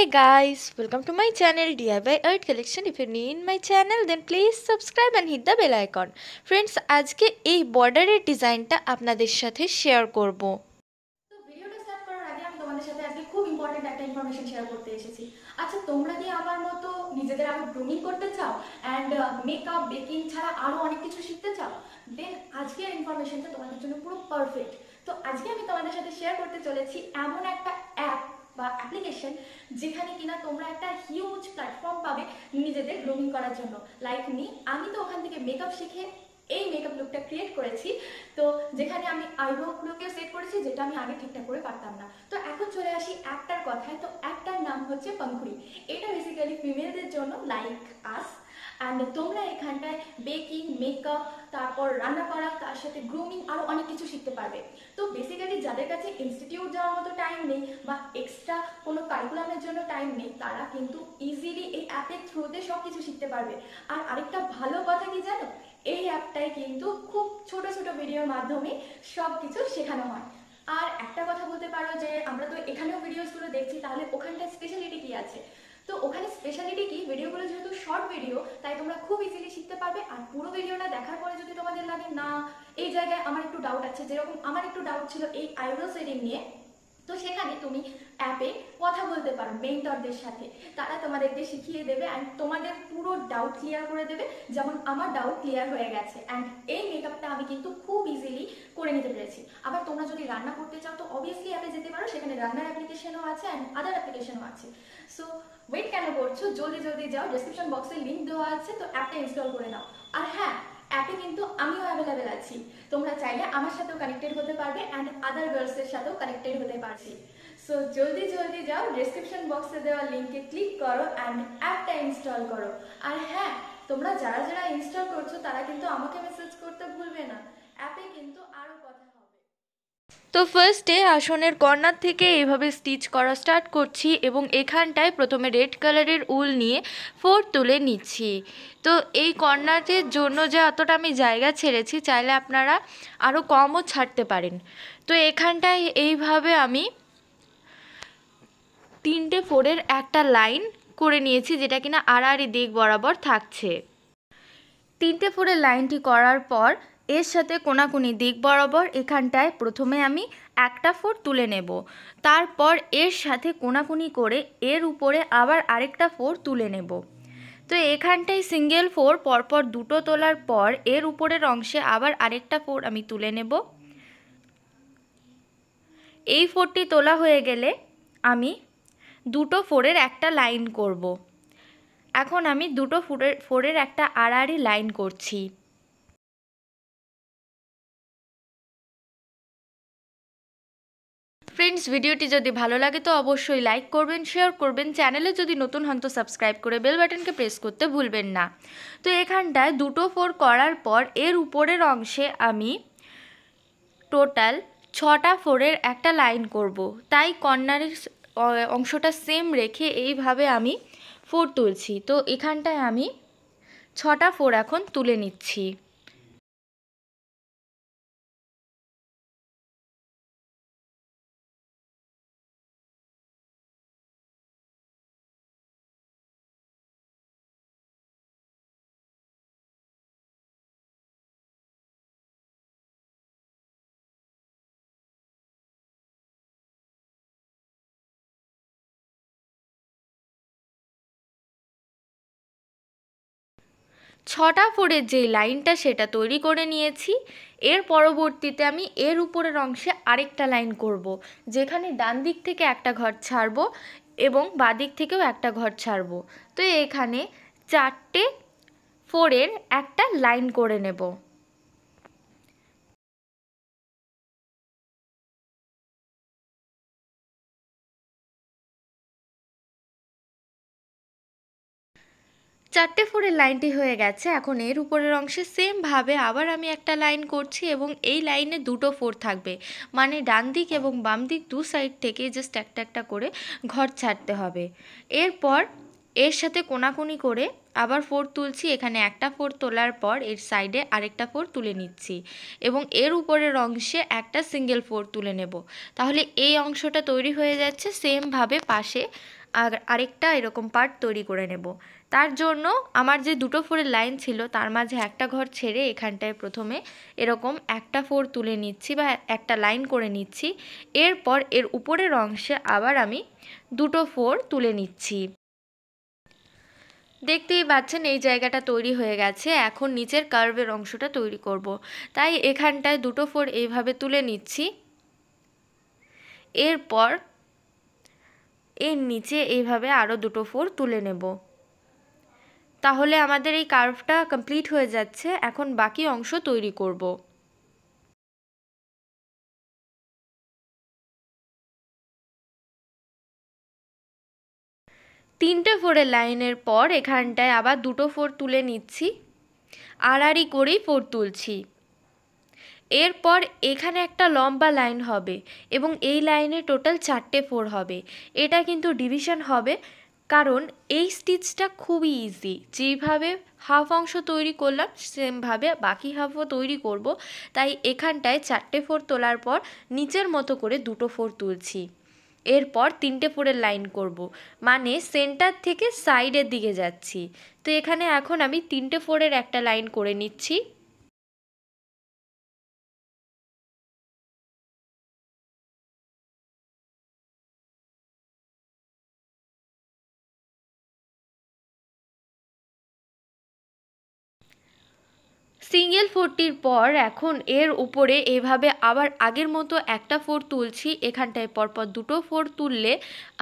Hey guys, welcome to my channel DIY Art Collection. If you're new in my channel, then please subscribe and hit the bell icon. Friends, আজকে এই বর্ডারের ডিজাইনটা আপনাদের সাথে share করব। তো ভিডিওটা স্টার্ট করার আগে আমি তোমাদের সাথে আজকে খুব ইম্পর্টেন্ট একটা ইনফরমেশন শেয়ার করতে এসেছি। আচ্ছা তোমরা কি আমার মতো নিজেদের আগে গ্রুমিং করতে চাও অ্যান্ড মেকআপ বেকিং ছাড়া আরও অনেক কিছু শিখতে চাও দেন আজকের ইনফরমেশনটা তোমাদের জন্য পুরো পারফেক্ট তো আজকে আমি তোমাদের সাথে শেয়ার করতে চলেছি এমন একটা অ্যাপ বা অ্যাপ্লিকেশন যেখানে কিনা তোমরা একটা হিউজ প্ল্যাটফর্ম পাবে নিজেদের গ্রুমিং করার জন্য লাইক মি আমি তো ওখান থেকে মেকআপ শিখে এই মেকআপ লুকটা ক্রিয়েট করেছি তো যেখানে আমি আইব্রোগুলোকেও সেট করেছি যেটা আমি আগে ঠিকঠাক করে পারতাম না তো এখন চলে আসি একটার কথায় তো একটার নাম হচ্ছে পঙ্কুড়ি এটা বেসিক্যালি ফিমেলদের জন্য লাইক আস অ্যান্ড তোমরা এখানটায় বেকিং মেকআপ তারপর রান্না করা তার সাথে গ্রুমিং আরও অনেক কিছু শিখতে পারবে তো বেসিক্যালি যাদের কাছে ইনস্টিটিউট যাওয়ার মতো টাইম নেই বা এক্সট্রা কোনো কারিকুলামের জন্য টাইম নেই তারা কিন্তু ইজিলি এই অ্যাপের থ্রুতে সব কিছু শিখতে পারবে আর আরেকটা ভালো কথা কি জানো এই অ্যাপটায় কিন্তু খুব ছোট ছোট ভিডিওর মাধ্যমে সব কিছু শেখানো হয় আর একটা কথা বলতে পারো যে আমরা তো এখানেও ভিডিওসগুলো দেখছি তাহলে ওখানটায় স্পেশালিটি কী আছে তো ওখানে স্পেশালিটি কি ভিডিওগুলো যেহেতু শর্ট ভিডিও তাই তোমরা খুব ইজিলি শিখতে পারবে আর পুরো ভিডিওটা দেখার পরে যদি তোমাদের লাগে না এই জায়গায় আমার একটু ডাউট আছে যেরকম আমার একটু ডাউট ছিল এই আইব্রো শেডিং নিয়ে তো সেখানে তুমি অ্যাপে কথা বলতে পারো মেন্টরদের সাথে তারা তোমাদেরকে শিখিয়ে দেবে অ্যান্ড তোমাদের পুরো ডাউট ক্লিয়ার করে দেবে যেমন আমার ডাউট ক্লিয়ার হয়ে গেছে অ্যান্ড এই মেকআপটা আমি কিন্তু খুব ইজিলি করে নিতে পেরেছি আবার তোমরা যদি রান্না করতে চাও তো অবভিয়াসলি অ্যাপে যেতে পারো সেখানে রান্নার অ্যাপ্লিকেশনও আছে অ্যান্ড আদার অ্যাপ্লিকেশনও আছে সো ওয়েট কেন করছো জলদি জলদি যাও ডিসক্রিপশন বক্সে লিঙ্ক দেওয়া আছে তো অ্যাপটা ইনস্টল করে নাও আর হ্যাঁ অ্যাপে কিন্তু আমিও অ্যাভেলেবেল আছি তোমরা চাইলে আমার সাথেও কানেক্টেড হতে পারবে অ্যান্ড আদার গার্লসের সাথেও কানেক্টেড হতে পারছি সো জলদি জলদি যাও ডিসক্রিপশন বক্সে দেওয়া লিঙ্কে ক্লিক করো অ্যান্ড অ্যাপটা ইনস্টল করো আর হ্যাঁ তোমরা যারা যারা ইনস্টল করছো তারা কিন্তু আমাকে মেসেজ করতে ভুলবে না অ্যাপে কিন্তু আরও কথা তো ফার্স্টে আসনের কর্নার থেকে এভাবে স্টিচ করা স্টার্ট করছি এবং এখানটায় প্রথমে রেড কালারের উল নিয়ে ফোর তুলে নিচ্ছি তো এই কর্নারের জন্য যে এতটা আমি জায়গা ছেড়েছি চাইলে আপনারা আরও কমও ছাড়তে পারেন তো এখানটায় এইভাবে আমি তিনটে ফোরের একটা লাইন করে নিয়েছি যেটা কিনা আড়াআড়ি দিক বরাবর থাকছে তিনটে ফোরের লাইনটি করার পর এর সাথে কোনাকুনি দিক বরাবর এখানটায় প্রথমে আমি একটা ফোর তুলে নেব তারপর এর সাথে কোনাকুনি করে এর উপরে আবার আরেকটা ফোর তুলে নেব তো এখানটায় সিঙ্গেল ফোর পরপর দুটো তোলার পর এর উপরের অংশে আবার আরেকটা ফোর আমি তুলে নেব এই ফোরটি তোলা হয়ে গেলে আমি দুটো ফোরের একটা লাইন করব। এখন আমি দুটো ফোরের ফোরের একটা আড়াআড়ি লাইন করছি ফ্রেন্ডস ভিডিওটি যদি ভালো লাগে তো অবশ্যই লাইক করবেন শেয়ার করবেন চ্যানেলে যদি নতুন হন তো সাবস্ক্রাইব করে বেল বাটনকে প্রেস করতে ভুলবেন না তো এখানটায় দুটো ফোর করার পর এর উপরের অংশে আমি টোটাল ছটা ফোরের একটা লাইন করব তাই কর্নারের অংশটা সেম রেখে এইভাবে আমি ফোর তুলছি তো এখানটায় আমি ছটা ফোর এখন তুলে নিচ্ছি ছটা ফোরের যেই লাইনটা সেটা তৈরি করে নিয়েছি এর পরবর্তীতে আমি এর উপরের অংশে আরেকটা লাইন করব। যেখানে ডান দিক থেকে একটা ঘর ছাড়ব এবং বাদিক থেকেও একটা ঘর ছাড়ব তো এখানে চারটে ফোরের একটা লাইন করে নেব চারটে ফোরের লাইনটি হয়ে গেছে এখন এর উপরের অংশে সেমভাবে আবার আমি একটা লাইন করছি এবং এই লাইনে দুটো ফোর থাকবে মানে ডান দিক এবং বাম দিক দু সাইড থেকে জাস্ট একটা একটা করে ঘর ছাড়তে হবে এরপর এর সাথে কোনাকুনি করে আবার ফোর তুলছি এখানে একটা ফোর তোলার পর এর সাইডে আরেকটা ফোর তুলে নিচ্ছি এবং এর উপরের অংশে একটা সিঙ্গেল ফোর তুলে নেব তাহলে এই অংশটা তৈরি হয়ে যাচ্ছে সেমভাবে পাশে আর আরেকটা এরকম পার্ট তৈরি করে নেব তার জন্য আমার যে দুটো ফোরের লাইন ছিল তার মাঝে একটা ঘর ছেড়ে এখানটায় প্রথমে এরকম একটা ফোর তুলে নিচ্ছি বা একটা লাইন করে নিচ্ছি এরপর এর উপরের অংশে আবার আমি দুটো ফোর তুলে নিচ্ছি দেখতেই পাচ্ছেন এই জায়গাটা তৈরি হয়ে গেছে এখন নিচের কার্ভের অংশটা তৈরি করব। তাই এখানটায় দুটো ফোর এইভাবে তুলে নিচ্ছি এরপর এর নিচে এইভাবে আরও দুটো ফোর তুলে নেব তাহলে আমাদের এই কার্ভটা কমপ্লিট হয়ে যাচ্ছে এখন বাকি অংশ তৈরি করব তিনটে ফোরের লাইনের পর এখানটায় আবার দুটো ফোর তুলে নিচ্ছি আড়াড়ি করেই ফোর তুলছি এরপর এখানে একটা লম্বা লাইন হবে এবং এই লাইনে টোটাল চারটে ফোর হবে এটা কিন্তু ডিভিশন হবে কারণ এই স্টিচটা খুবই ইজি যেভাবে হাফ অংশ তৈরি করলাম সেমভাবে বাকি হাফও তৈরি করব তাই এখানটায় চারটে ফোর তোলার পর নিচের মতো করে দুটো ফোর তুলছি এরপর তিনটে ফোরের লাইন করব। মানে সেন্টার থেকে সাইডের দিকে যাচ্ছি তো এখানে এখন আমি তিনটে ফোরের একটা লাইন করে নিচ্ছি সিঙ্গেল ফোরটির পর এখন এর উপরে এভাবে আবার আগের মতো একটা ফোর তুলছি এখানটায় পরপর দুটো ফোর তুললে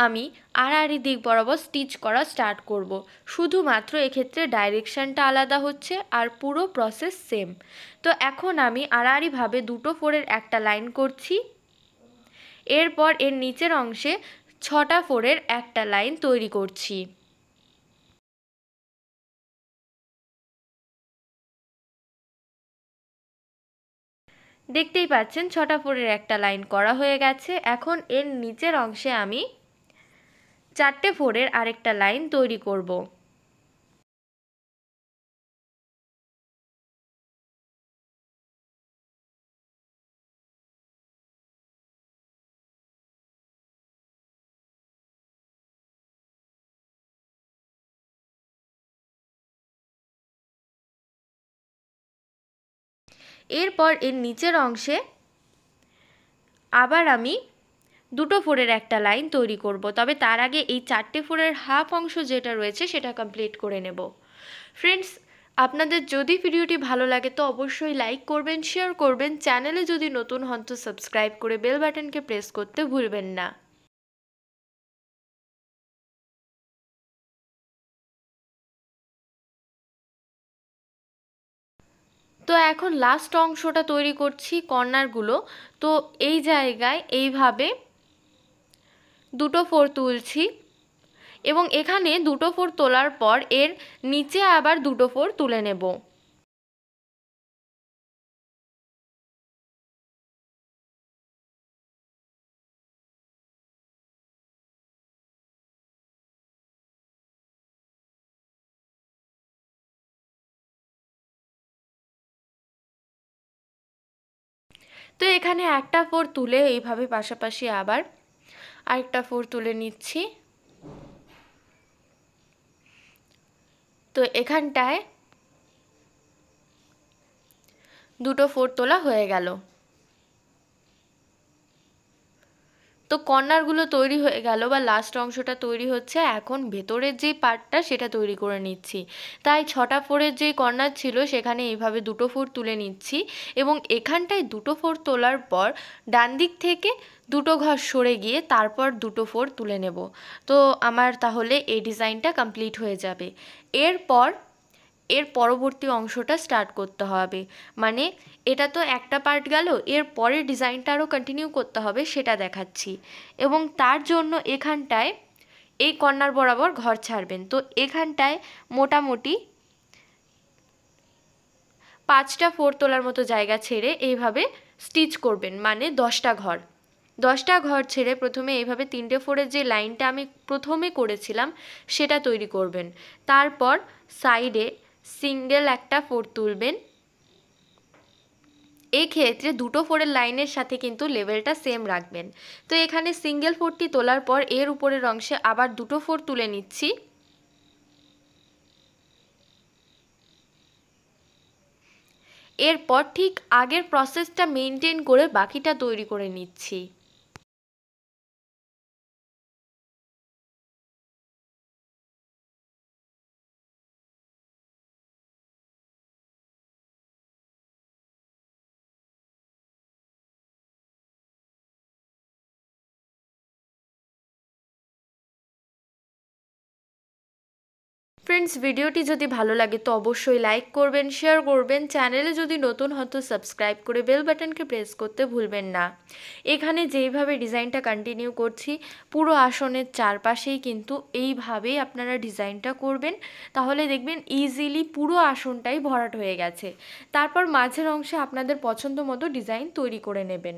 আমি আড়াআড়ি দিক বরাবর স্টিচ করা স্টার্ট করব। শুধুমাত্র এক্ষেত্রে ডাইরেকশানটা আলাদা হচ্ছে আর পুরো প্রসেস সেম তো এখন আমি আড়াআড়িভাবে দুটো ফোরের একটা লাইন করছি এরপর এর নিচের অংশে ছটা ফোরের একটা লাইন তৈরি করছি দেখতেই পাচ্ছেন ছটা ফোরের একটা লাইন করা হয়ে গেছে এখন এর নিচের অংশে আমি চারটে ফোরের আরেকটা লাইন তৈরি করব এরপর এর নিচের অংশে আবার আমি দুটো ফোরের একটা লাইন তৈরি করব তবে তার আগে এই চারটে ফোরের হাফ অংশ যেটা রয়েছে সেটা কমপ্লিট করে নেব ফ্রেন্ডস আপনাদের যদি ভিডিওটি ভালো লাগে তো অবশ্যই লাইক করবেন শেয়ার করবেন চ্যানেলে যদি নতুন হন তো সাবস্ক্রাইব করে বেল বাটনকে প্রেস করতে ভুলবেন না তো এখন লাস্ট অংশটা তৈরি করছি কর্নারগুলো তো এই জায়গায় এইভাবে দুটো ফোর তুলছি এবং এখানে দুটো ফোর তোলার পর এর নিচে আবার দুটো ফোর তুলে নেব তো এখানে একটা ফোর তুলে এইভাবে পাশাপাশি আবার আরেকটা ফোর তুলে নিচ্ছি তো এখানটায় দুটো ফোর তোলা হয়ে গেল তো কর্নারগুলো তৈরি হয়ে গেল বা লাস্ট অংশটা তৈরি হচ্ছে এখন ভেতরের যে পার্টটা সেটা তৈরি করে নিচ্ছি তাই ছটা ফোরের যে কর্নার ছিল সেখানে এইভাবে দুটো ফোর তুলে নিচ্ছি এবং এখানটায় দুটো ফোর তোলার পর ডান দিক থেকে দুটো ঘর সরে গিয়ে তারপর দুটো ফোর তুলে নেব তো আমার তাহলে এই ডিজাইনটা কমপ্লিট হয়ে যাবে এরপর এর পরবর্তী অংশটা স্টার্ট করতে হবে মানে এটা তো একটা পার্ট গেল এর পরের ডিজাইনটা আরও কন্টিনিউ করতে হবে সেটা দেখাচ্ছি এবং তার জন্য এখানটায় এই কর্নার বরাবর ঘর ছাড়বেন তো এখানটায় মোটামুটি পাঁচটা ফোর তোলার মতো জায়গা ছেড়ে এইভাবে স্টিচ করবেন মানে দশটা ঘর দশটা ঘর ছেড়ে প্রথমে এইভাবে তিনটে ফোরের যে লাইনটা আমি প্রথমে করেছিলাম সেটা তৈরি করবেন তারপর সাইডে সিঙ্গেল একটা ফোর তুলবেন এই ক্ষেত্রে দুটো ফোরের লাইনের সাথে কিন্তু লেভেলটা সেম রাখবেন তো এখানে সিঙ্গেল ফোরটি তোলার পর এর উপরের অংশে আবার দুটো ফোর তুলে নিচ্ছি এরপর ঠিক আগের প্রসেসটা মেনটেন করে বাকিটা তৈরি করে নিচ্ছি ফ্রেন্ডস ভিডিওটি যদি ভালো লাগে তো অবশ্যই লাইক করবেন শেয়ার করবেন চ্যানেলে যদি নতুন হতো সাবস্ক্রাইব করে বেল বাটনকে প্রেস করতে ভুলবেন না এখানে যেইভাবে ডিজাইনটা কন্টিনিউ করছি পুরো আসনের চারপাশেই কিন্তু এইভাবেই আপনারা ডিজাইনটা করবেন তাহলে দেখবেন ইজিলি পুরো আসনটাই ভরাট হয়ে গেছে তারপর মাঝের অংশে আপনাদের পছন্দ মতো ডিজাইন তৈরি করে নেবেন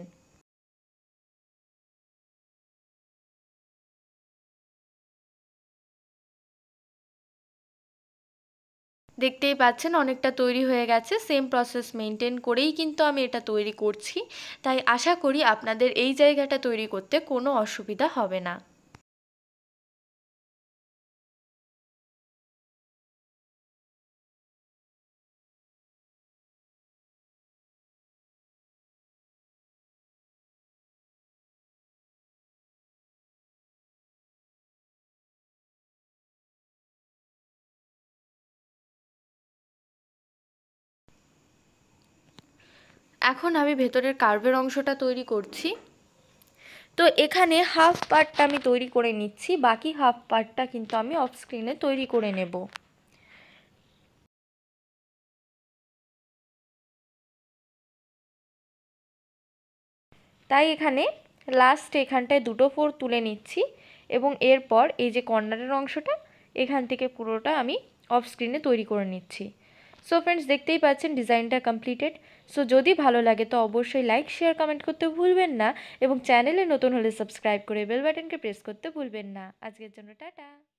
দেখতেই পাচ্ছেন অনেকটা তৈরি হয়ে গেছে সেম প্রসেস মেনটেন করেই কিন্তু আমি এটা তৈরি করছি তাই আশা করি আপনাদের এই জায়গাটা তৈরি করতে কোনো অসুবিধা হবে না এখন আমি ভেতরের কার্ভের অংশটা তৈরি করছি তো এখানে হাফ পার্টটা আমি তৈরি করে নিচ্ছি বাকি হাফ পার্টটা কিন্তু আমি অফ স্ক্রিনে তৈরি করে নেব তাই এখানে লাস্ট এখানটায় দুটো ফোর তুলে নিচ্ছি এবং এরপর এই যে কর্নারের অংশটা এখান থেকে পুরোটা আমি অফ স্ক্রিনে তৈরি করে নিচ্ছি সো ফ্রেন্ডস দেখতেই পাচ্ছেন ডিজাইনটা কমপ্লিটেড সো যদি ভালো লাগে তো অবশ্যই লাইক শেয়ার কমেন্ট করতে ভুলবেন না এবং চ্যানেলে নতুন হলে সাবস্ক্রাইব করে বেল বাটনকে প্রেস করতে ভুলবেন না আজকের জন্য টাটা